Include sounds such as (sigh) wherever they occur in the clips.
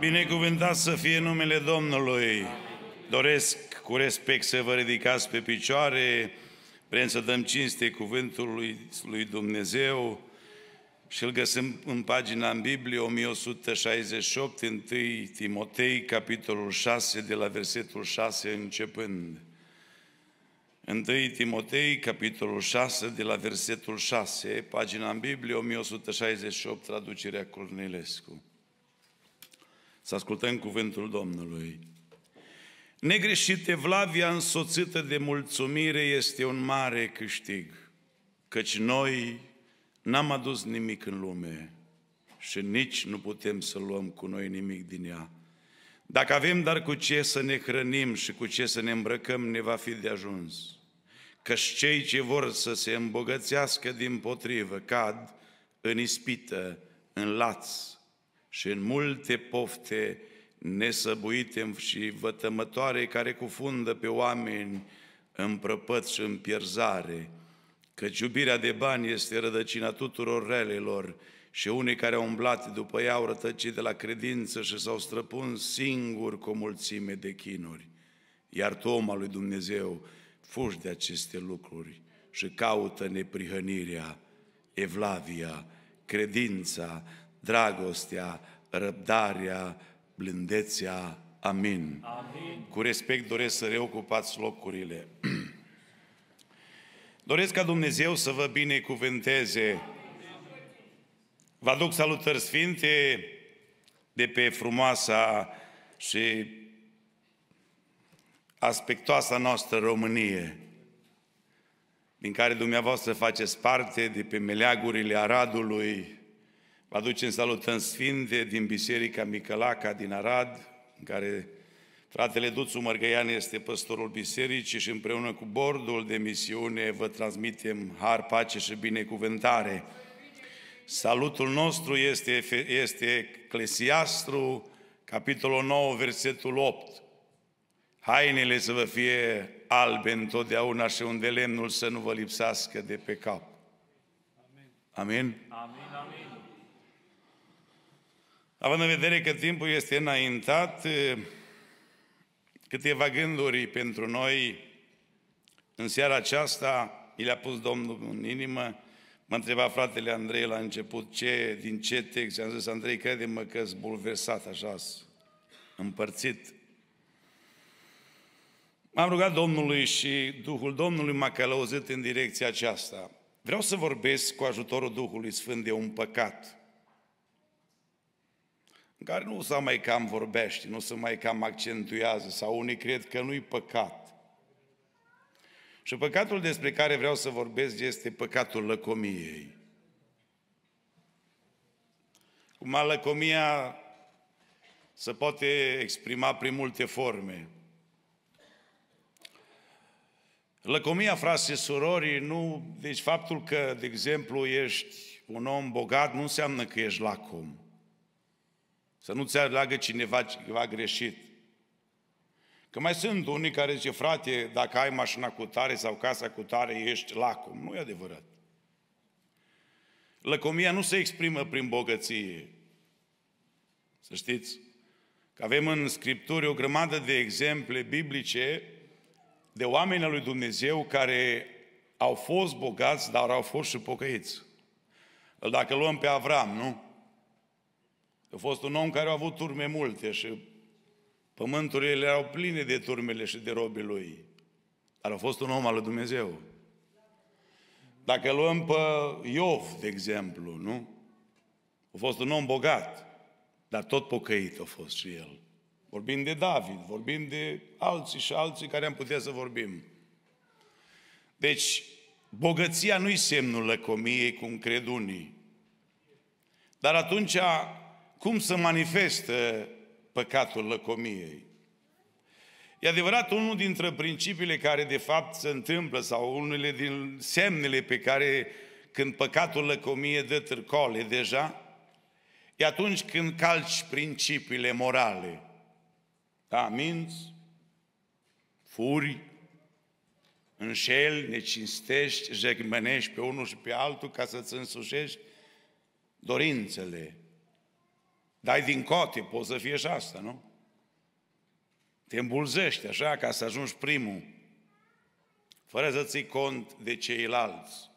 Binecuvântat să fie numele Domnului. Doresc cu respect să vă ridicați pe picioare, vrem să dăm cinste cuvântului lui Dumnezeu și îl găsim în pagina în Biblie 1168, 1 Timotei, capitolul 6, de la versetul 6 începând. 1 Timotei, capitolul 6, de la versetul 6, pagina în Biblie, 1168, traducerea Cornelescu. Să ascultăm cuvântul Domnului. Negreșite Vlavia însoțită de mulțumire este un mare câștig, căci noi n-am adus nimic în lume și nici nu putem să luăm cu noi nimic din ea. Dacă avem dar cu ce să ne hrănim și cu ce să ne îmbrăcăm, ne va fi de ajuns. și cei ce vor să se îmbogățească din potrivă cad în ispită, în laț și în multe pofte nesăbuite și vătămătoare care cufundă pe oameni în prăpăt și în pierzare, căci iubirea de bani este rădăcina tuturor relelor, și unii care au umblat după ea au rătăcit de la credință și s-au străpun singuri cu o mulțime de chinuri. Iar al lui Dumnezeu fugi de aceste lucruri și caută neprihănirea, evlavia, credința, dragostea, răbdarea, blândețea. Amin. Amin. Cu respect doresc să reocupați locurile. (clears throat) doresc ca Dumnezeu să vă binecuvânteze. Amin. Vă aduc salutări sfinte de pe frumoasa și aspectoasa noastră Românie, din care dumneavoastră faceți parte, de pe meleagurile Aradului. Vă aducem salutări sfinte din Biserica Micălaca din Arad, în care Fratele Duțu Mărgăian este păstorul bisericii și împreună cu bordul de misiune vă transmitem har, pace și binecuvântare. Salutul nostru este, este Eclesiastru, capitolul 9, versetul 8. Hainele să vă fie albe întotdeauna și unde lemnul să nu vă lipsească de pe cap. Amin? Amin, amin. Având în vedere că timpul este înaintat, câteva gânduri pentru noi în seara aceasta, mi le-a pus Domnul în inimă, Mă întreba fratele Andrei la început ce, din ce text. I-am zis, Andrei, crede-mă că ești bulversat așa, împărțit. M-am rugat Domnului și Duhul Domnului m-a călăuzit în direcția aceasta. Vreau să vorbesc cu ajutorul Duhului Sfânt de un păcat în care nu se mai cam vorbește, nu se mai cam accentuează sau unii cred că nu-i păcat. Și păcatul despre care vreau să vorbesc este păcatul lăcomiei. Cum lăcomia se poate exprima prin multe forme. Lăcomia, frase surorii, nu... Deci faptul că, de exemplu, ești un om bogat nu înseamnă că ești lacom. Să nu ți aleagă cineva ceva greșit. Că mai sunt unii care zice, frate, dacă ai mașina cu tare sau casa cu tare, ești lacum. Nu e adevărat. Lăcomia nu se exprimă prin bogăție. Să știți că avem în Scripturi o grămadă de exemple biblice de oameni al lui Dumnezeu care au fost bogați, dar au fost și pocăiți. Dacă luăm pe Avram, nu? A fost un om care a avut urme multe și Pământurile erau pline de turmele și de robii lui. Dar a fost un om al lui Dumnezeu. Dacă luăm pe Iov, de exemplu, nu? A fost un om bogat, dar tot pocăit a fost și el. Vorbim de David, vorbim de alții și alții care am putea să vorbim. Deci, bogăția nu-i semnul lăcomiei, cum cred unii. Dar atunci, cum să manifestă păcatul lăcomiei. E adevărat, unul dintre principiile care de fapt se întâmplă sau unele din semnele pe care când păcatul lăcomie dă târcoale deja, e atunci când calci principiile morale. Da, minți, furi, înșeli, necinstești, jegmănești pe unul și pe altul ca să-ți însușești dorințele, Dai din cote, poți să fie și asta, nu? Te îmbulzești așa ca să ajungi primul, fără să ții cont de ceilalți.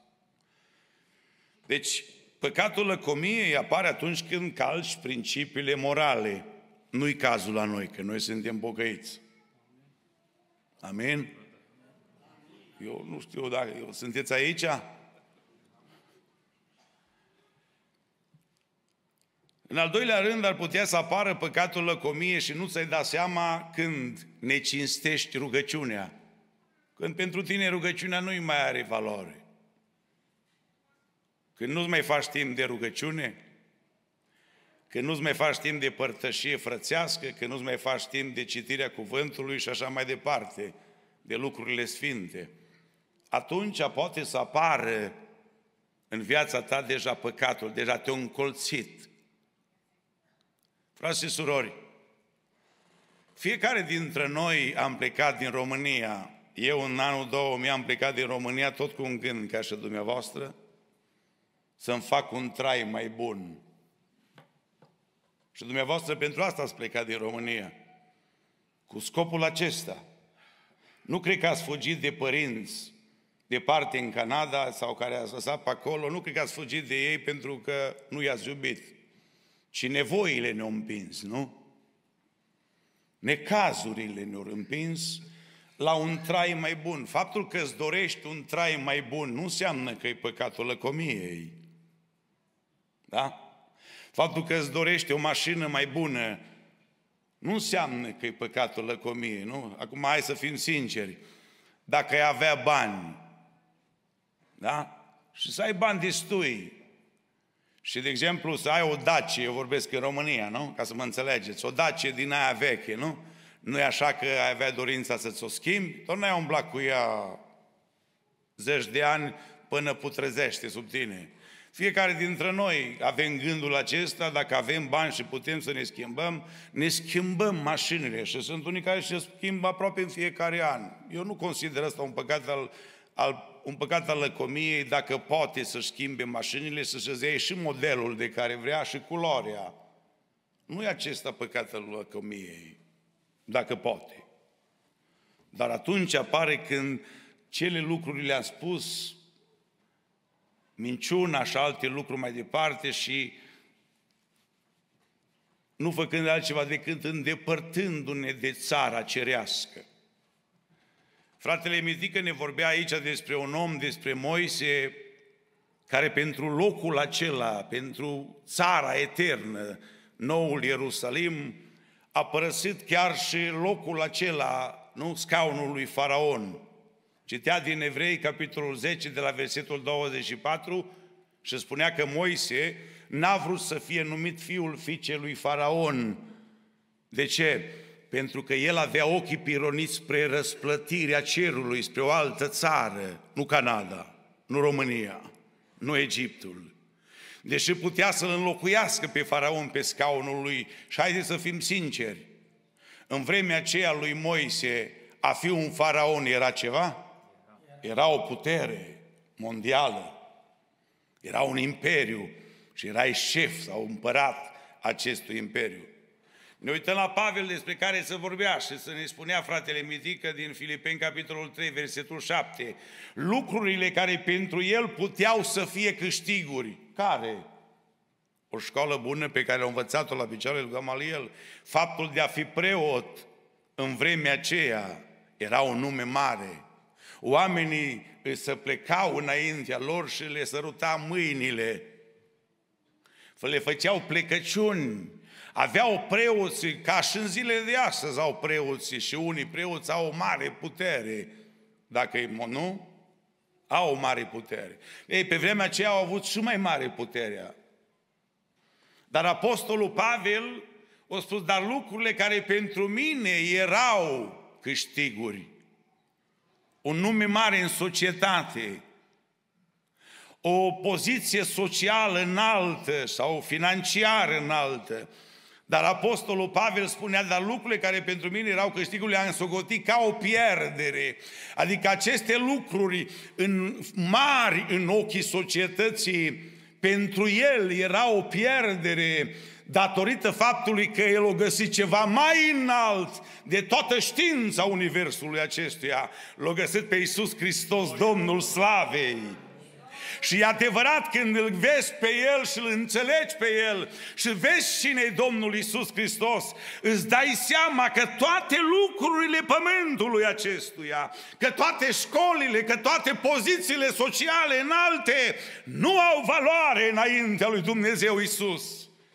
Deci, păcatul lăcomiei apare atunci când calci principiile morale. Nu-i cazul la noi, că noi suntem pocăiți. Amin? Eu nu știu dacă eu, sunteți aici? În al doilea rând, ar putea să apară păcatul lăcomie și nu ți-ai da seama când necinstești rugăciunea. Când pentru tine rugăciunea nu-i mai are valoare. Când nu-ți mai faci timp de rugăciune, când nu-ți mai faci timp de părtășie frățească, când nu-ți mai faci timp de citirea cuvântului și așa mai departe, de lucrurile sfinte, atunci poate să apară în viața ta deja păcatul, deja te-a încolțit, Frați și surori, fiecare dintre noi am plecat din România. Eu în anul 2000 am plecat din România tot cu un gând, ca și dumneavoastră, să-mi fac un trai mai bun. Și dumneavoastră pentru asta ați plecat din România. Cu scopul acesta. Nu cred că ați fugit de părinți departe în Canada sau care ați lăsat pe acolo, nu cred că ați fugit de ei pentru că nu i-ați iubit ci nevoile ne-au împins, nu? Necazurile ne-au împins la un trai mai bun. Faptul că îți dorești un trai mai bun nu înseamnă că e păcatul lăcomiei. Da? Faptul că îți dorești o mașină mai bună nu înseamnă că e păcatul lăcomiei, nu? Acum hai să fim sinceri. Dacă ai avea bani, da? Și să ai bani destui, și, de exemplu, să ai o dacie, eu vorbesc în România, nu? Ca să mă înțelegeți, o dacie din aia veche, nu? Nu e așa că ai avea dorința să-ți o schimbi, tot n-ai umblat cu ea zeci de ani până putrezește sub tine. Fiecare dintre noi avem gândul acesta, dacă avem bani și putem să ne schimbăm, ne schimbăm mașinile și sunt unii care se schimbă aproape în fiecare an. Eu nu consider asta un păcat al, al un păcat al lăcomiei dacă poate să schimbe mașinile, să se zeie și modelul de care vrea și culoarea. Nu e acesta păcatul lăcomiei, dacă poate. Dar atunci apare când cele lucruri le-am spus, minciuna și alte lucruri mai departe și nu făcând altceva decât îndepărtându-ne de țara cerească. Fratele Mitică ne vorbea aici despre un om, despre Moise, care pentru locul acela, pentru țara eternă, noul Ierusalim, a părăsit chiar și locul acela, nu scaunul lui Faraon. Citea din Evrei, capitolul 10, de la versetul 24, și spunea că Moise n-a vrut să fie numit fiul fiicei lui Faraon. De ce? pentru că el avea ochii pironiți spre răsplătirea cerului, spre o altă țară, nu Canada, nu România, nu Egiptul. Deși putea să-l înlocuiască pe faraon pe scaunul lui, și haideți să fim sinceri, în vremea aceea lui Moise, a fi un faraon era ceva? Era o putere mondială, era un imperiu și erai șef sau împărat acestui imperiu. Ne uităm la Pavel despre care se vorbea și să ne spunea fratele Mitică din Filipeni, capitolul 3, versetul 7. Lucrurile care pentru el puteau să fie câștiguri. Care? O școală bună pe care a învățat-o la picioarele lui Gamaliel. Faptul de a fi preot în vremea aceea era un nume mare. Oamenii să plecau înaintea lor și le săruta mâinile. Le făceau plecăciuni Aveau preoți, ca și în zilele de astăzi au preoți și unii preoți au o mare putere. Dacă e, nu? Au o mare putere. Ei, pe vremea aceea au avut și mai mare puterea. Dar Apostolul Pavel a spus, dar lucrurile care pentru mine erau câștiguri, un nume mare în societate, o poziție socială înaltă sau financiară înaltă, dar Apostolul Pavel spunea, dar lucrurile care pentru mine erau câștigul, le-am socotit ca o pierdere. Adică aceste lucruri în mari în ochii societății, pentru el era o pierdere datorită faptului că el o găsit ceva mai înalt de toată știința Universului acestuia. L-a găsit pe Iisus Hristos, Domnul Slavei. Și e adevărat când îl vezi pe el și îl înțelegi pe el și vezi cine e Domnul Isus Hristos, îți dai seama că toate lucrurile pământului acestuia, că toate școlile, că toate pozițiile sociale înalte nu au valoare înaintea lui Dumnezeu Isus.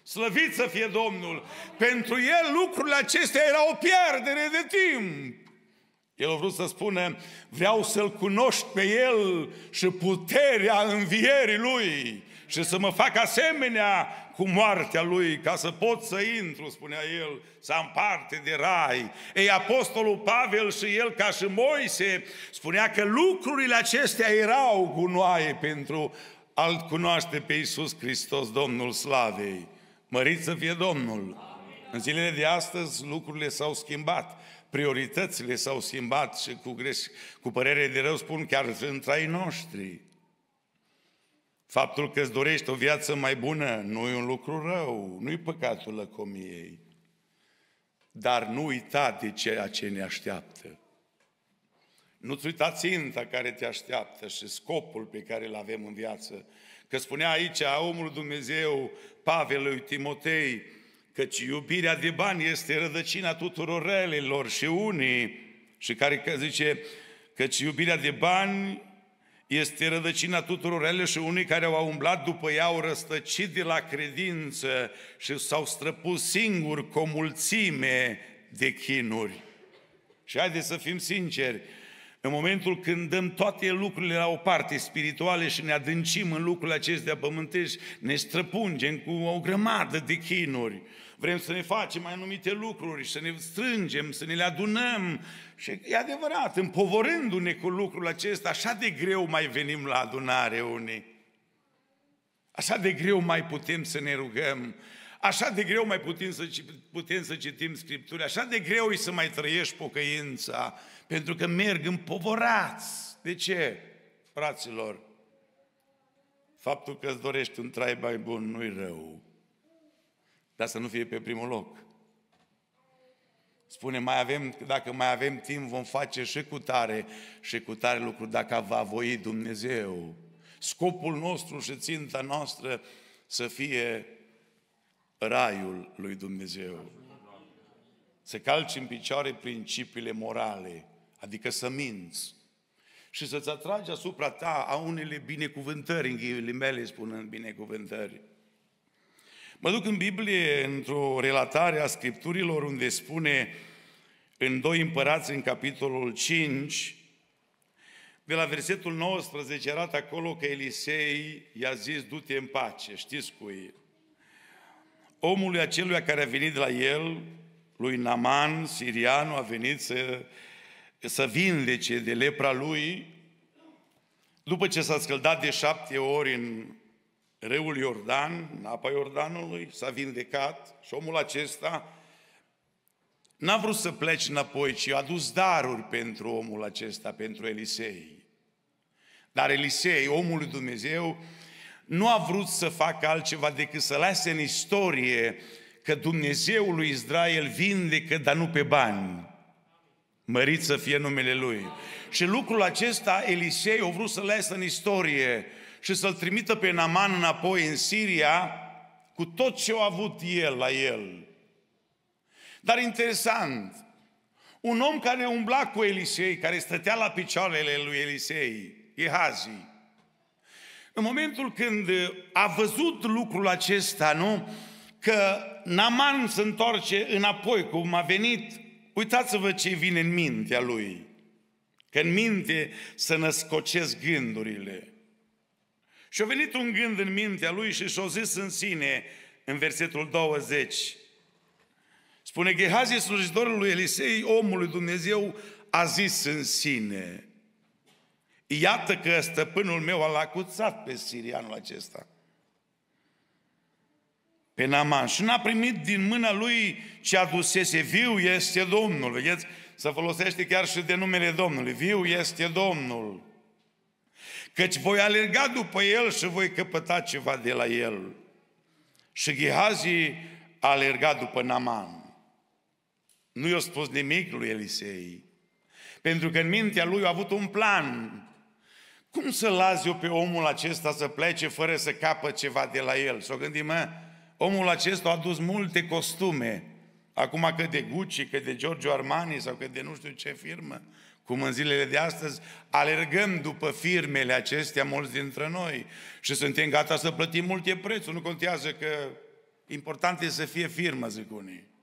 Slăvit să fie Domnul! Pentru el lucrurile acestea erau o pierdere de timp. El a vrut să spună, vreau să-L cunoști pe El și puterea învierii Lui și să mă fac asemenea cu moartea Lui, ca să pot să intru, spunea El, să am parte de rai. Ei, Apostolul Pavel și el, ca și Moise, spunea că lucrurile acestea erau gunoaie pentru a-L cunoaște pe Iisus Hristos, Domnul Slavei. Mărit să fie Domnul! Amin. În zilele de astăzi lucrurile s-au schimbat, prioritățile s-au schimbat și cu, greș, cu părere de rău spun chiar între ai noștri. Faptul că îți dorești o viață mai bună nu e un lucru rău, nu e păcatul lăcomiei. Dar nu uita de ceea ce ne așteaptă. Nu-ți uita ținta care te așteaptă și scopul pe care îl avem în viață. Că spunea aici omul Dumnezeu, Pavel lui Timotei, Căci iubirea de bani este rădăcina tuturor relelor și unii, și care zice, căci iubirea de bani este rădăcina tuturor ele și unii care au umblat după ea au răstăcit de la credință și s-au străpus singuri cu o mulțime de chinuri. Și haideți să fim sinceri, în momentul când dăm toate lucrurile la o parte spirituale și ne adâncim în lucrurile acestea pământești, ne străpungem cu o grămadă de chinuri vrem să ne facem mai anumite lucruri, să ne strângem, să ne le adunăm. Și e adevărat, împovorându-ne cu lucrul acesta, așa de greu mai venim la adunare unii. Așa de greu mai putem să ne rugăm, așa de greu mai putem să, putem să citim Scripturile. așa de greu e să mai trăiești pocăința, pentru că merg împovorați. De ce, fraților? Faptul că îți dorești un trai mai bun nu-i rău. Dar să nu fie pe primul loc. Spune, mai avem, dacă mai avem timp, vom face și cu tare și cu tare lucruri, dacă va voi Dumnezeu. Scopul nostru și ținta noastră să fie raiul lui Dumnezeu. Să calci în picioare principiile morale, adică să minți și să-ți atragi asupra ta a unele binecuvântări, în ghiile mele spun binecuvântări. Mă duc în Biblie, într-o relatare a Scripturilor, unde spune în Doi împărați, în capitolul 5, de la versetul 19 arată acolo că Elisei i-a zis, du-te în pace, știți el. Omului acelui care a venit de la el, lui Naman, sirianul, a venit să, să vindece de lepra lui, după ce s-a scăldat de șapte ori în Reul Iordan, în apa Iordanului, s-a vindecat și omul acesta n-a vrut să plece înapoi, ci a dus daruri pentru omul acesta, pentru Elisei. Dar Elisei, omul lui Dumnezeu, nu a vrut să facă altceva decât să lase în istorie că Dumnezeul lui Israel vindecă, dar nu pe bani. Mărit să fie numele Lui. Și lucrul acesta Elisei a vrut să lase în istorie și să-l trimită pe Naman înapoi în Siria cu tot ce a avut el la el. Dar interesant, un om care umbla cu Elisei, care stătea la picioarele lui Elisei, Gehazi, în momentul când a văzut lucrul acesta, nu? Că Naman se întoarce înapoi, cum a venit, uitați-vă ce vine în mintea lui. Că în minte să născocesc gândurile. Și-a venit un gând în mintea lui și și-a zis în sine, în versetul 20, spune Gehazi, slujitorul lui Elisei, omul lui Dumnezeu, a zis în sine, iată că stăpânul meu a lacuțat pe sirianul acesta, pe Naman, și n-a primit din mâna lui ce adusese, viu este Domnul, vedeți? Să folosește chiar și de numele Domnului, viu este Domnul căci voi alerga după el și voi căpăta ceva de la el. Și Ghihazi a alergat după Naman. Nu i-a spus nimic lui Elisei, pentru că în mintea lui a avut un plan. Cum să las eu pe omul acesta să plece fără să capă ceva de la el? Să o gândim, mă, omul acesta a adus multe costume, acum că de Gucci, că de Giorgio Armani sau că de nu știu ce firmă, cum în zilele de astăzi alergăm după firmele acestea mulți dintre noi și suntem gata să plătim multe prețuri, nu contează că important e să fie firmă, zic unii.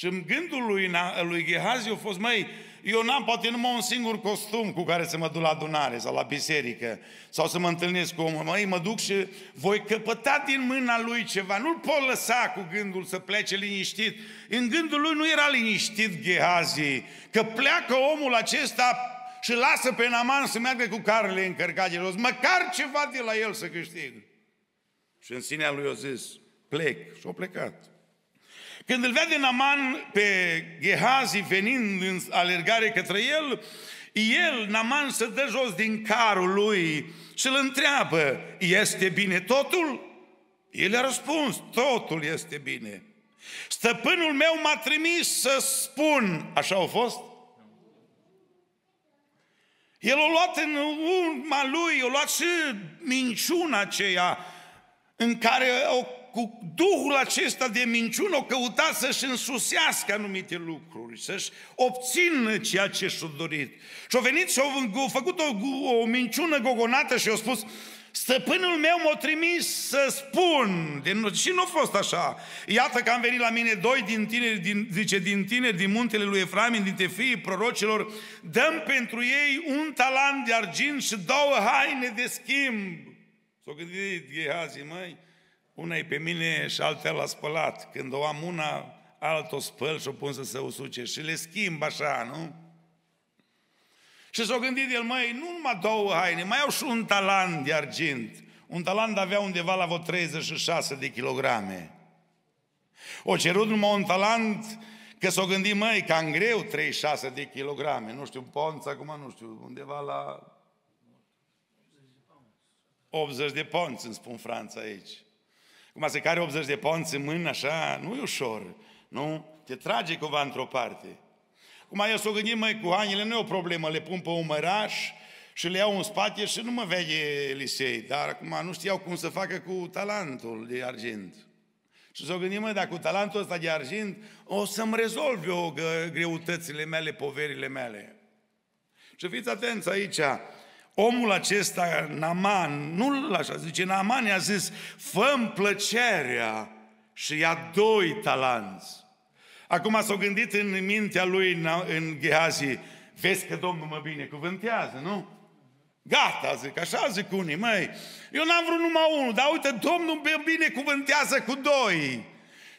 Și în gândul lui, lui Gehazi a fost, măi, eu n-am poate numai un singur costum cu care să mă duc la adunare sau la biserică sau să mă întâlnesc cu omul. Măi, mă duc și voi căpăta din mâna lui ceva. Nu-l pot lăsa cu gândul să plece liniștit. În gândul lui nu era liniștit Gehazi, că pleacă omul acesta și lasă pe Naman să meargă cu carele încărcate jos. Măcar ceva de la el să câștig. Și în sinea lui a zis, plec. Și a plecat. Când îl vede Naman pe Gehazi venind în alergare către el, el, Naman, se dă jos din carul lui și îl întreabă, este bine totul? El a răspuns, totul este bine. Stăpânul meu m-a trimis să spun, așa au fost? El a luat în urma lui, a luat și minciuna aceea în care o cu Duhul acesta de minciună o căuta să-și însusească anumite lucruri, să-și obțină ceea ce și-o dorit. și a venit și-o făcut o, o minciună gogonată și a spus, Stăpânul meu m-a trimis să spun, din, și nu a fost așa. Iată că am venit la mine doi din tineri, din, zice, din tineri, din muntele lui Efraim, dintre fiii prorocilor, dăm pentru ei un talent de argint și două haine de schimb. S-o gândit Gehazi, măi, una e pe mine și alta la spălat. Când o am una, altă o spăl și o pun să se usuce și le schimb așa, nu? Și s-a gândit el, măi, nu numai două haine, mai au și un talan de argint. Un talan avea undeva la vreo 36 de kilograme. O cerut numai un talent că s-o gândi măi, cam greu 36 de kilograme. Nu știu, ponț acum, nu știu, undeva la 80 de ponți, îmi spun Franța aici. Cum se care 80 de ponți în mână, așa, nu e ușor, nu? Te trage cumva într-o parte. Cum eu s-o gândim, măi, cu anile nu e o problemă, le pun pe umăraș și le iau în spate și nu mă vede Elisei, dar acum nu știau cum să facă cu talentul de argint. Și s-o gândim, măi, dacă cu talentul ăsta de argint o să-mi rezolv eu greutățile mele, poverile mele. Și fiți atenți aici, omul acesta, Naman, nu-l așa, zice, Naman i-a zis, fă plăcerea și ia doi talanți. Acum s-au gândit în mintea lui, în Gehazi, vezi că Domnul mă binecuvântează, nu? Gata, zic, așa zic unii, măi, eu n-am vrut numai unul, dar uite, Domnul mă binecuvântează cu doi.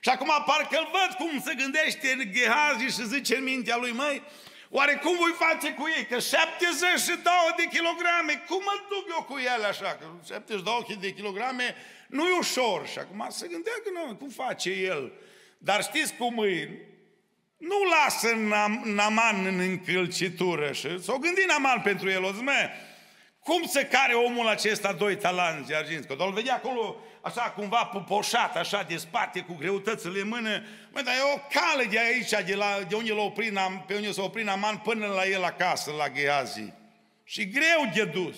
Și acum parcă îl văd cum se gândește în Gehazi și zice în mintea lui, măi, Oare cum voi face cu ei? Că 72 de kilograme, cum mă duc eu cu ele așa? Că 72 de kilograme nu e ușor. Și acum se gândea că nu, cum face el? Dar știți cum e? Nu lasă Naman în încălcitură. Și s-o gândi Naman pentru el, o zi, cum să care omul acesta doi talanți de argint? Că doar vedea acolo așa cumva pupoșat, așa de spate, cu greutățile în mână. Mă, dar e o cale de aici, de, la, de unde l-a oprit, pe unde s-a oprit Naman, până la el acasă, la Gheazi. Și greu de dus.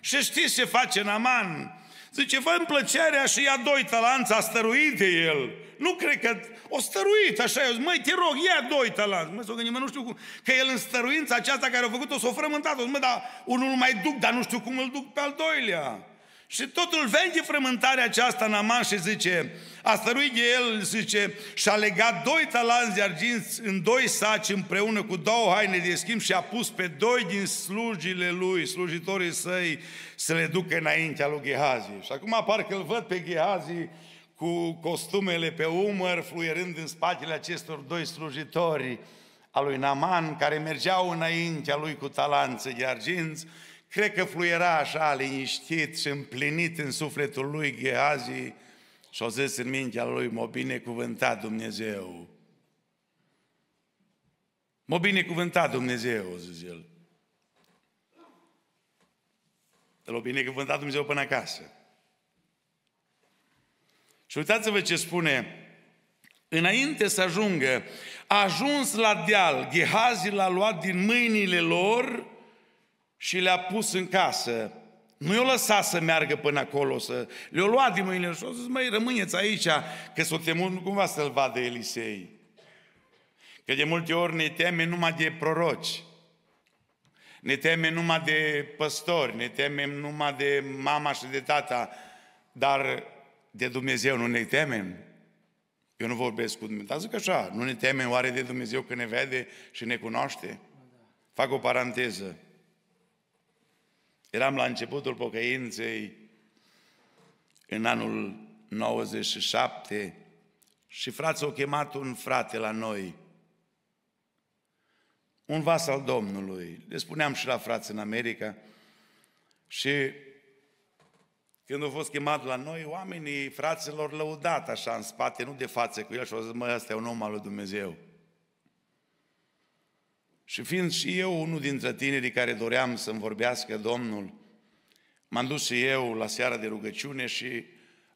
Și știți ce face Naman? Zice, vă plăcerea și ia doi talanți, a stăruit de el. Nu cred că o stăruit, așa eu măi, te rog, ia doi talanți. Mă, s-o gândim, mă, nu știu cum, că el în stăruința aceasta care a făcut-o s-o frământat. Mă, dar unul mai duc, dar nu știu cum îl duc pe al doilea. Și totul vede frământarea aceasta Aman și zice, a stăruit de el, zice, și a legat doi talanți de argint în doi saci împreună cu două haine de schimb și a pus pe doi din slujile lui, slujitorii săi, să le ducă înaintea lui Gehazi. Și acum parcă îl văd pe Gehazi cu costumele pe umăr, fluierând în spatele acestor doi slujitori a lui Naman, care mergeau înaintea lui cu talanțe de arginți, cred că fluiera așa, liniștit și împlinit în sufletul lui Gehazi și o zis în mintea lui, mă binecuvântat Dumnezeu. Mă binecuvântat Dumnezeu, zice el. l o binecuvântat Dumnezeu până acasă. Și uitați-vă ce spune Înainte să ajungă, a ajuns la deal, Gehazi l-a luat din mâinile lor și le-a pus în casă. Nu i-o lăsa să meargă până acolo, să le-o lua din mâinile și a zis, măi, rămâneți aici, că s-o temut nu cumva să-l vadă Elisei. Că de multe ori ne teme numai de proroci. Ne temem numai de păstori, ne temem numai de mama și de tata, dar de Dumnezeu nu ne temem. Eu nu vorbesc cu Dumnezeu, dar zic așa, nu ne temem oare de Dumnezeu că ne vede și ne cunoaște? Fac o paranteză. Eram la începutul pocăinței în anul 97 și frații au chemat un frate la noi, un vas al Domnului. Le spuneam și la frați în America și când au fost chemat la noi, oamenii fraților lăudat așa în spate, nu de față cu el și au zis, măi, ăsta e un om al lui Dumnezeu. Și fiind și eu unul dintre tinerii care doream să-mi vorbească Domnul, m-am dus și eu la seara de rugăciune și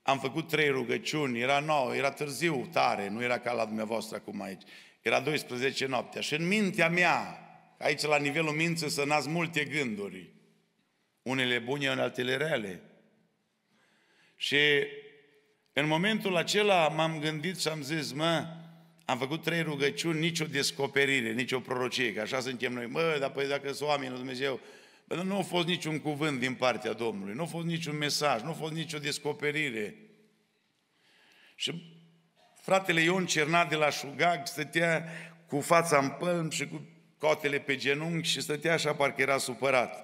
am făcut trei rugăciuni, era nou, era târziu, tare, nu era ca la dumneavoastră acum aici. Era 12 noaptea și în mintea mea, aici la nivelul minții să nasc multe gânduri, unele bune, altele rele. Și în momentul acela m-am gândit și am zis, mă, am făcut trei rugăciuni, nicio descoperire, nicio prorocie, că așa suntem noi. Mă, dar păi dacă sunt oameni, Dumnezeu, Bă, nu a fost niciun cuvânt din partea Domnului, nu a fost niciun mesaj, nu a fost nicio descoperire. Și fratele Ion Cernat de la Șugag stătea cu fața în pălm și cu coatele pe genunchi și stătea așa parcă era supărat.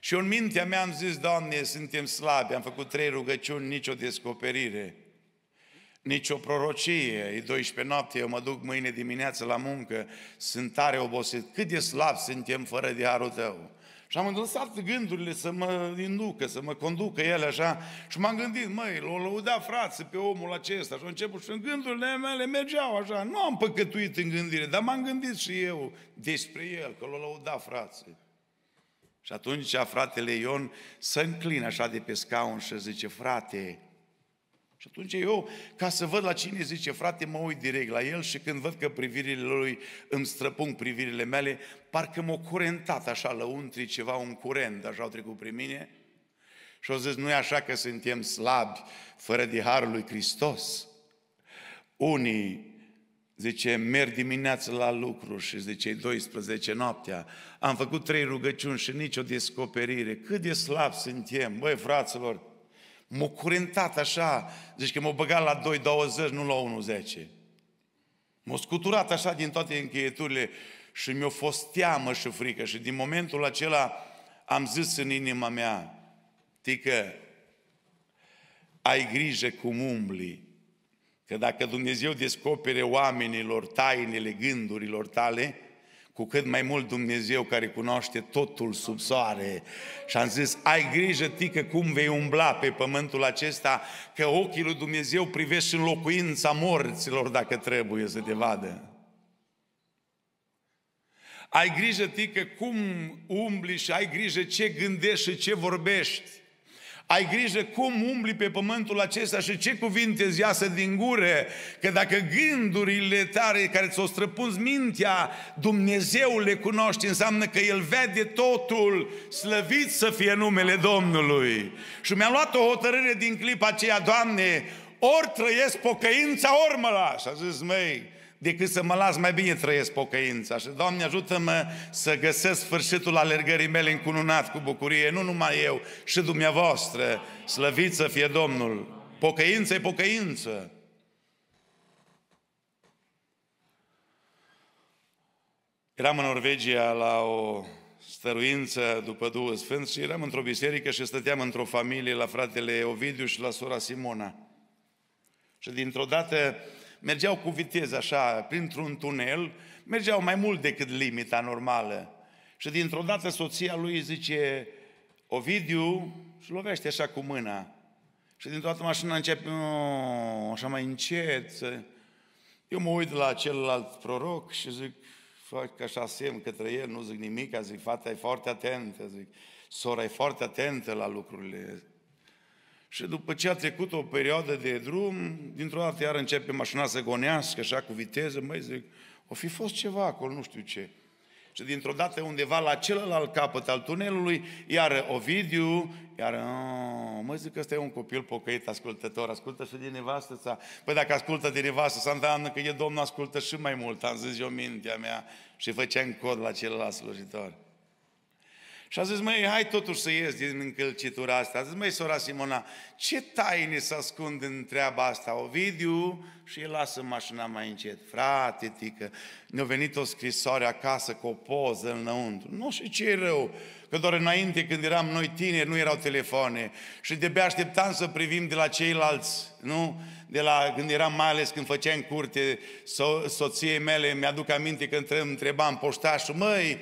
Și în mintea mea am zis, Doamne, suntem slabi, am făcut trei rugăciuni, nicio descoperire. Nici o prorocie. E 12 noapte, eu mă duc mâine dimineață la muncă, sunt tare obosit. Cât de slab suntem fără de harul tău. Și am lăsat gândurile să mă inducă, să mă conducă ele așa. Și m-am gândit, măi, l-o lăuda frață pe omul acesta. Și am început și în gândurile mele mergeau așa. Nu am păcătuit în gândire, dar m-am gândit și eu despre el, că l-o lăuda frață. Și atunci fratele Ion se înclină așa de pe scaun și zice, frate, și atunci eu, ca să văd la cine zice, frate, mă uit direct la el și când văd că privirile lui îmi străpung privirile mele, parcă m au curentat așa lăuntri ceva, un curent, așa au trecut prin mine. Și au zis, nu e așa că suntem slabi, fără de harul lui Hristos. Unii Zice, merg dimineața la lucru și zice, 12 noaptea. Am făcut trei rugăciuni și nicio descoperire. Cât de slab suntem, băi fraților, M-a curentat așa, zici că m-a băgat la 2,20, nu la 1,10. M-a scuturat așa din toate încheieturile și mi-a fost teamă și frică și din momentul acela am zis în inima mea, tică, ai grijă cum umbli, că dacă Dumnezeu descopere oamenilor tainele gândurilor tale, cu cât mai mult Dumnezeu care cunoaște totul sub soare. Și am zis, ai grijă, tică, cum vei umbla pe pământul acesta, că ochii lui Dumnezeu privește în locuința morților dacă trebuie să te vadă. Ai grijă, tică, cum umbli și ai grijă ce gândești și ce vorbești. Ai grijă cum umbli pe pământul acesta și ce cuvinte îți iasă din gură, că dacă gândurile tare care ți-o străpunzi mintea, Dumnezeu le cunoaște, înseamnă că El vede totul, slăvit să fie numele Domnului. Și mi-am luat o hotărâre din clipa aceea, Doamne, ori trăiesc pocăința, ori mă las. A zis, măi, decât să mă las mai bine trăiesc pocăința. Și, Doamne, ajută-mă să găsesc sfârșitul alergării mele încununat cu bucurie, nu numai eu, și dumneavoastră. Slăvit să fie Domnul! Pocăință e pocăință! Eram în Norvegia la o stăruință după Duhul Sfânt și eram într-o biserică și stăteam într-o familie la fratele Ovidiu și la sora Simona. Și dintr-o dată mergeau cu viteză așa, printr-un tunel, mergeau mai mult decât limita normală. Și dintr-o dată soția lui zice, Ovidiu, și lovește așa cu mâna. Și din toată mașina începe, oh, așa mai încet. Eu mă uit la celălalt proroc și zic, fac așa semn către el, nu zic nimic, zic, fata e foarte atentă, zic, sora e foarte atentă la lucrurile și după ce a trecut o perioadă de drum, dintr-o dată iar începe mașina să gonească așa cu viteză, mai zic, o fi fost ceva acolo, nu știu ce. Și dintr-o dată undeva la celălalt capăt al tunelului, iar Ovidiu, iar, ah, mă zic că ăsta e un copil pocăit, ascultător, ascultă și din nevastă sa. Păi dacă ascultă din nevastă sa, înseamnă că e Domnul ascultă și mai mult, am zis eu mintea mea și făceam cod la celălalt slujitor. Și a zis, măi, hai totuși să ies din încălcitura asta. A zis, măi, sora Simona, ce taine să ascund în treaba asta? Ovidiu și îi lasă mașina mai încet. Frate, tică, ne-a venit o scrisoare acasă cu o poză înăuntru. Nu și ce e rău, că doar înainte când eram noi tineri nu erau telefoane și de așteptam să privim de la ceilalți, nu? De la când eram, mai ales când făceam curte, so- soției mele, mi-aduc aminte că întrebam poștașul, măi,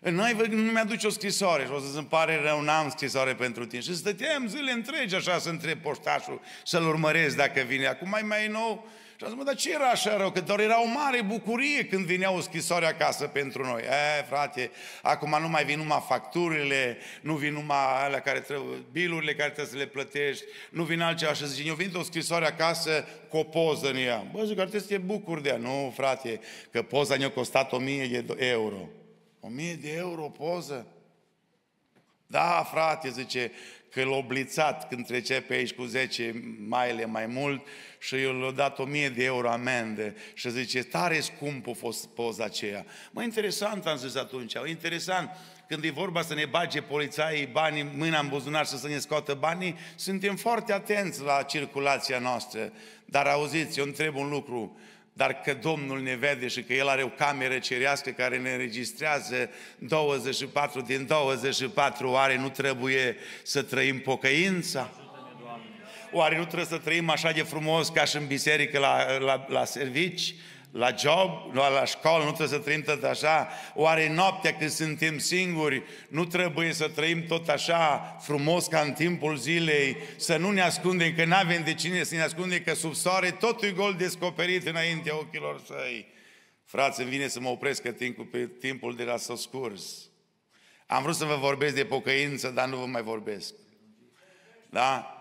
N-ai, nu mi-aduce o scrisoare și o să-ți pare rău, n-am scrisoare pentru tine. Și stăteam zile întregi așa să întreb poștașul să-l urmăresc dacă vine. Acum mai mai nou. Și am zis, mă, dar ce era așa rău? Că doar era o mare bucurie când vinea o scrisoare acasă pentru noi. E, frate, acum nu mai vin numai facturile, nu vin numai alea care trebuie, bilurile care trebuie să le plătești, nu vin altceva. Și zice, eu vin o scrisoare acasă cu o poză în ea. Bă, zic, ar trebui să te bucuri de ea. Nu, frate, că poza ne-a costat 1000 de euro. O mie de euro poză? Da, frate, zice, că l-a oblițat când trece pe aici cu 10 maile mai mult și eu l-a dat 1000 de euro amendă și zice, tare scump a fost poza aceea. Mă, interesant am zis atunci, interesant, când e vorba să ne bage polițaii banii, mâna în buzunar și să ne scoată banii, suntem foarte atenți la circulația noastră. Dar auziți, eu întreb un lucru, dar că Domnul ne vede și că El are o cameră cerească care ne înregistrează 24 din 24 oare nu trebuie să trăim pocăința? Oare nu trebuie să trăim așa de frumos ca și în biserică la, la, la servici? la job, la școală, nu trebuie să trăim tot așa? Oare noaptea când suntem singuri, nu trebuie să trăim tot așa frumos ca în timpul zilei, să nu ne ascundem, că nu avem de cine să ne ascundem, că sub soare totul e gol descoperit înaintea ochilor săi. Frați, îmi vine să mă opresc că timpul, timpul de la s-a scurs. Am vrut să vă vorbesc de pocăință, dar nu vă mai vorbesc. Da?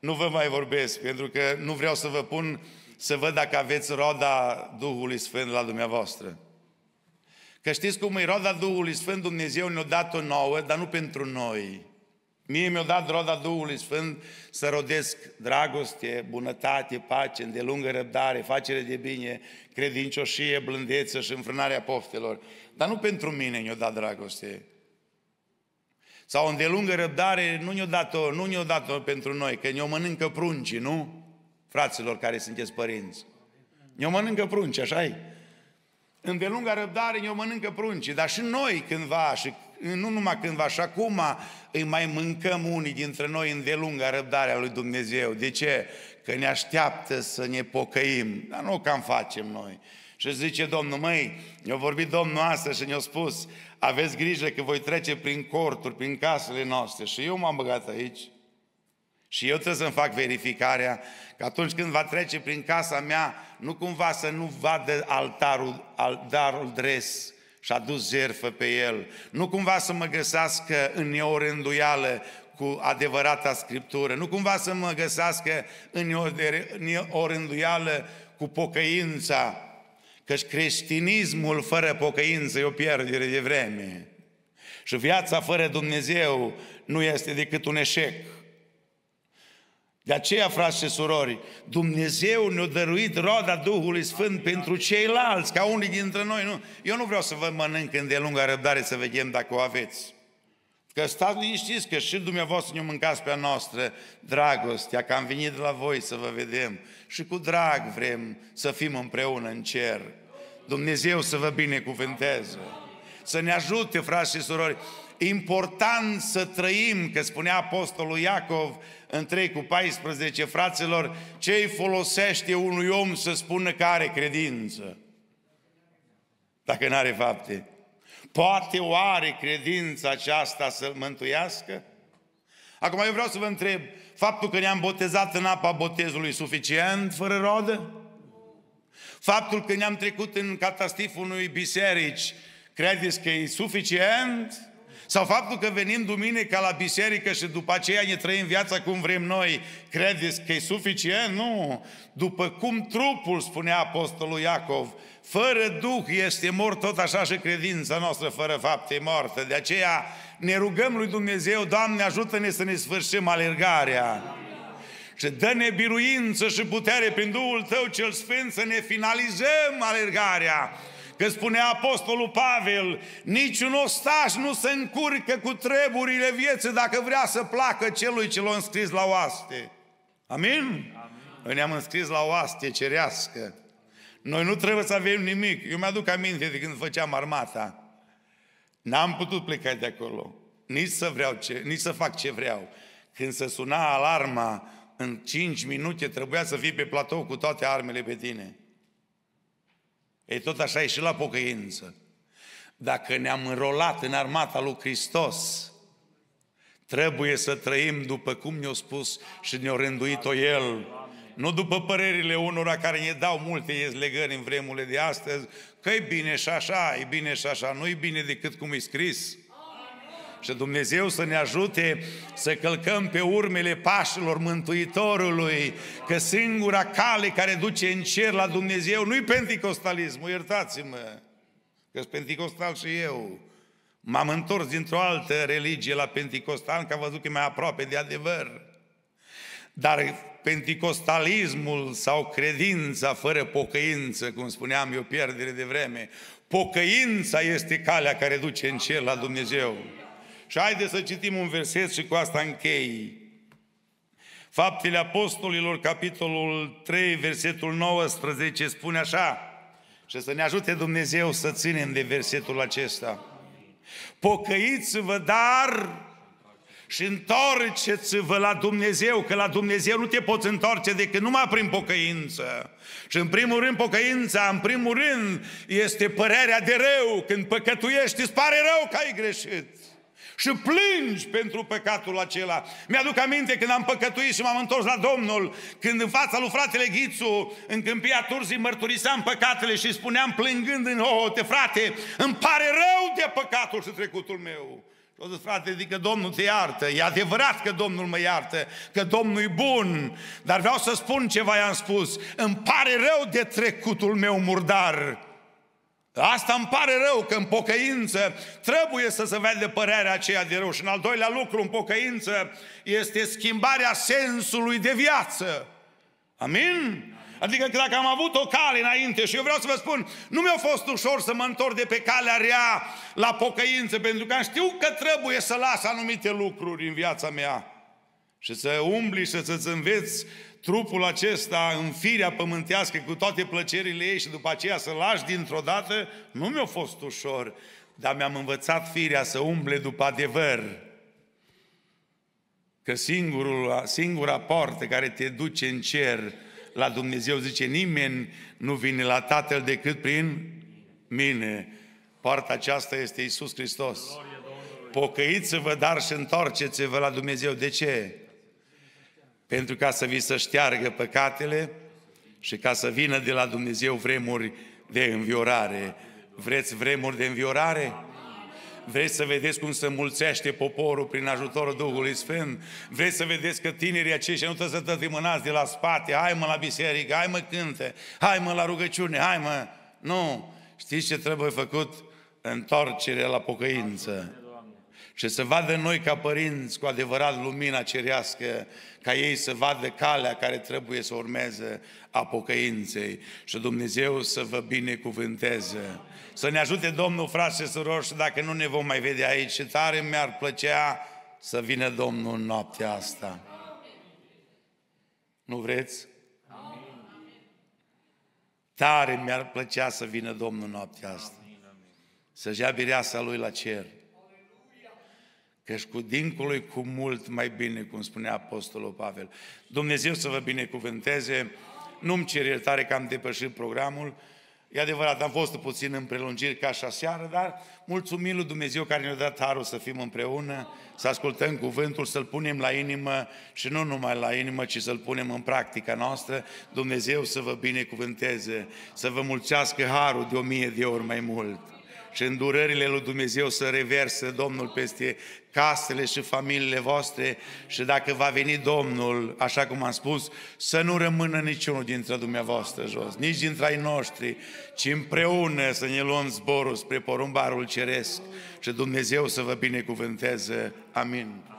Nu vă mai vorbesc, pentru că nu vreau să vă pun să văd dacă aveți roada Duhului Sfânt la dumneavoastră. Că știți cum e roada Duhului Sfânt, Dumnezeu ne-a dat-o nouă, dar nu pentru noi. Mie mi-a dat roada Duhului Sfânt să rodesc dragoste, bunătate, pace, îndelungă răbdare, facere de bine, credincioșie, blândeță și înfrânarea poftelor. Dar nu pentru mine mi-a dat dragoste. Sau îndelungă răbdare nu ne-o dat-o, nu ne-o dat-o pentru noi, că ne-o mănâncă pruncii, nu? fraților care sunteți părinți. Ne-o mănâncă prunci, așa de lungă răbdare ne-o mănâncă prunci, dar și noi cândva, și nu numai cândva, și acum îi mai mâncăm unii dintre noi în de răbdare a lui Dumnezeu. De ce? Că ne așteaptă să ne pocăim, dar nu cam facem noi. Și zice Domnul, măi, ne-a vorbit Domnul asta și ne-a spus, aveți grijă că voi trece prin corturi, prin casele noastre. Și eu m-am băgat aici, și eu trebuie să-mi fac verificarea că atunci când va trece prin casa mea, nu cumva să nu vadă altarul, altarul dres și a dus jerfă pe el. Nu cumva să mă găsească în o rânduială cu adevărata Scriptură. Nu cumva să mă găsească în o, în rânduială cu pocăința. Căci creștinismul fără pocăință e o pierdere de vreme. Și viața fără Dumnezeu nu este decât un eșec. De aceea, frați și surori, Dumnezeu ne-a dăruit roada Duhului Sfânt pentru ceilalți, ca unii dintre noi. Nu, eu nu vreau să vă mănânc îndelunga răbdare să vedem dacă o aveți. Că stați liniștiți, că și dumneavoastră ne mâncați pe a noastră dragostea, că am venit de la voi să vă vedem. Și cu drag vrem să fim împreună în cer. Dumnezeu să vă binecuvânteze. Să ne ajute, frați și surori important să trăim, că spunea Apostolul Iacov în 3 cu 14, fraților, ce îi folosește unui om să spună că are credință, dacă nu are fapte? Poate oare credința aceasta să-l mântuiască? Acum eu vreau să vă întreb, faptul că ne-am botezat în apa botezului suficient, fără rodă? Faptul că ne-am trecut în catastiful unui biserici, credeți că e suficient? Sau faptul că venim duminica la biserică și după aceea ne trăim viața cum vrem noi, credeți că e suficient? Nu. După cum trupul, spunea Apostolul Iacov, fără Duh este mort tot așa și credința noastră fără fapte e moartă. De aceea ne rugăm lui Dumnezeu, Doamne ajută-ne să ne sfârșim alergarea. Și dă-ne biruință și putere prin Duhul Tău cel Sfânt să ne finalizăm alergarea Că spune Apostolul Pavel, niciun ostaș nu se încurcă cu treburile vieții dacă vrea să placă celui ce l-a înscris la oaste. Amin? Amin. Noi ne-am înscris la oaste cerească. Noi nu trebuie să avem nimic. Eu mi-aduc aminte de când făceam armata. N-am putut pleca de acolo. Nici să, vreau ce, nici să fac ce vreau. Când se suna alarma, în 5 minute trebuia să fii pe platou cu toate armele pe tine. E tot așa e și la pocăință. Dacă ne-am înrolat în armata lui Hristos, trebuie să trăim după cum ne-a spus și ne-a rânduit-o El. Nu după părerile unora care ne dau multe legări în vremurile de astăzi, că e bine și așa, e bine și așa, nu e bine decât cum e scris. Și Dumnezeu să ne ajute să călcăm pe urmele pașilor Mântuitorului, că singura cale care duce în cer la Dumnezeu nu-i penticostalismul, iertați-mă, că sunt pentecostal și eu. M-am întors dintr-o altă religie la pentecostal, că am văzut că e mai aproape de adevăr. Dar penticostalismul sau credința fără pocăință, cum spuneam eu, pierdere de vreme, pocăința este calea care duce în cer la Dumnezeu. Și haideți să citim un verset și cu asta închei. Faptele Apostolilor, capitolul 3, versetul 19, spune așa, și să ne ajute Dumnezeu să ținem de versetul acesta. Pocăiți-vă, dar și întorceți-vă la Dumnezeu, că la Dumnezeu nu te poți întoarce decât numai prin pocăință. Și în primul rând pocăința, în primul rând este părerea de rău. Când păcătuiești, îți pare rău că ai greșit și plângi pentru păcatul acela. Mi-aduc aminte când am păcătuit și m-am întors la Domnul, când în fața lui fratele Ghițu, în câmpia Turzii, mărturiseam păcatele și spuneam plângând în te frate, îmi pare rău de păcatul și trecutul meu. Și o zis, frate, că Domnul te iartă. E adevărat că Domnul mă iartă, că Domnul e bun. Dar vreau să spun ceva i-am spus. Îmi pare rău de trecutul meu murdar. Asta îmi pare rău că în pocăință trebuie să se vede părerea aceea de rău. Și în al doilea lucru, în pocăință, este schimbarea sensului de viață. Amin? Adică că dacă am avut o cale înainte și eu vreau să vă spun, nu mi-a fost ușor să mă întorc de pe calea rea la pocăință, pentru că am știu că trebuie să las anumite lucruri în viața mea. Și să umbli și să-ți înveți trupul acesta în firea pământească cu toate plăcerile ei și după aceea să lași dintr-o dată, nu mi-a fost ușor, dar mi-am învățat firea să umble după adevăr. Că singurul, singura poartă care te duce în cer la Dumnezeu, zice, nimeni nu vine la Tatăl decât prin mine. Poarta aceasta este Isus Hristos. Pocăiți-vă, dar și întoarceți-vă la Dumnezeu. De ce? pentru ca să vi se șteargă păcatele și ca să vină de la Dumnezeu vremuri de înviorare. Vreți vremuri de înviorare? Vreți să vedeți cum se mulțește poporul prin ajutorul Duhului Sfânt? Vreți să vedeți că tinerii aceștia nu trebuie să mânați de la spate, hai mă la biserică, hai mă cânte, hai mă la rugăciune, hai mă... Nu! Știți ce trebuie făcut? Întoarcerea la pocăință și să vadă noi ca părinți cu adevărat lumina cerească, ca ei să vadă calea care trebuie să urmeze a pocăinței și Dumnezeu să vă binecuvânteze. Să ne ajute Domnul, frate și surori, și dacă nu ne vom mai vedea aici, și tare mi-ar plăcea să vină Domnul în noaptea asta. Nu vreți? Tare mi-ar plăcea să vină Domnul noaptea asta. Să-și ia bireasa Lui la cer ești cu dincolo cu mult mai bine, cum spunea Apostolul Pavel. Dumnezeu să vă binecuvânteze. Nu-mi cer iertare că am depășit programul. E adevărat, am fost puțin în prelungiri ca așa seară, dar mulțumim lui Dumnezeu care ne-a dat harul să fim împreună, să ascultăm cuvântul, să-l punem la inimă și nu numai la inimă, ci să-l punem în practica noastră. Dumnezeu să vă binecuvânteze, să vă mulțească harul de o mie de ori mai mult și îndurările lui Dumnezeu să reversă Domnul peste casele și familiile voastre și dacă va veni Domnul, așa cum am spus, să nu rămână niciunul dintre dumneavoastră jos, nici dintre ai noștri, ci împreună să ne luăm zborul spre porumbarul ceresc și Dumnezeu să vă binecuvânteze. Amin.